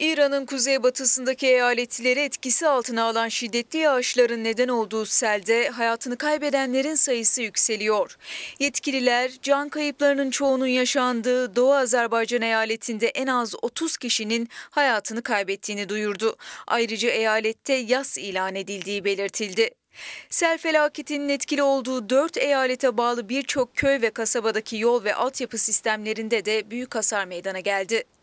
İran'ın kuzeybatısındaki eyaletleri etkisi altına alan şiddetli yağışların neden olduğu selde hayatını kaybedenlerin sayısı yükseliyor. Yetkililer can kayıplarının çoğunun yaşandığı Doğu Azerbaycan eyaletinde en az 30 kişinin hayatını kaybettiğini duyurdu. Ayrıca eyalette yas ilan edildiği belirtildi. Sel felaketinin etkili olduğu dört eyalete bağlı birçok köy ve kasabadaki yol ve altyapı sistemlerinde de büyük hasar meydana geldi.